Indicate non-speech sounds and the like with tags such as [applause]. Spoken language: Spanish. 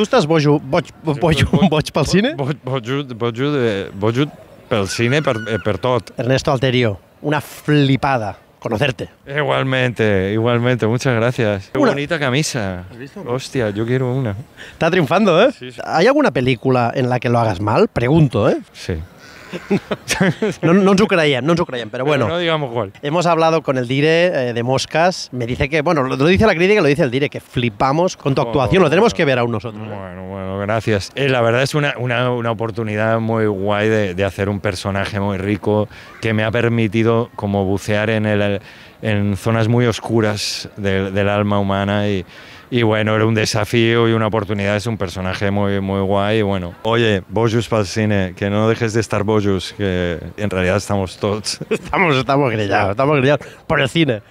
Tu estàs bojo, pel cine? bojo, pel cine eh, per, tot. Ernesto Alterio, una flipada. Conocerte. Igualmente, igualmente, muchas gracias. Qué bonita camisa. Hostia, yo quiero una. Está triunfando, ¿eh? ¿Hay alguna película en la que lo hagas mal? Pregunto, ¿eh? Sí, [laughs] no, no creían no pero bueno. no digamos cuál. Hemos hablado con el Dire eh, de Moscas. Me dice que, bueno, lo, dice la crítica, lo dice el Dire, que flipamos con tu oh, actuación. lo tenemos que ver aún nosotros. ¿eh? Bueno, bueno, gracias. Eh, la verdad es una, oportunidad muy guay de, hacer un personaje muy rico que me ha permitido como bucear en, el, en zonas muy oscuras del alma humana y y bueno, era un desafío y una oportunidad, es un personaje muy, muy guay. Y bueno, oye, Bojus para el cine, que no dejes de estar Bojus, que en realidad estamos todos. estamos, estamos grillados, estamos grillados por el cine.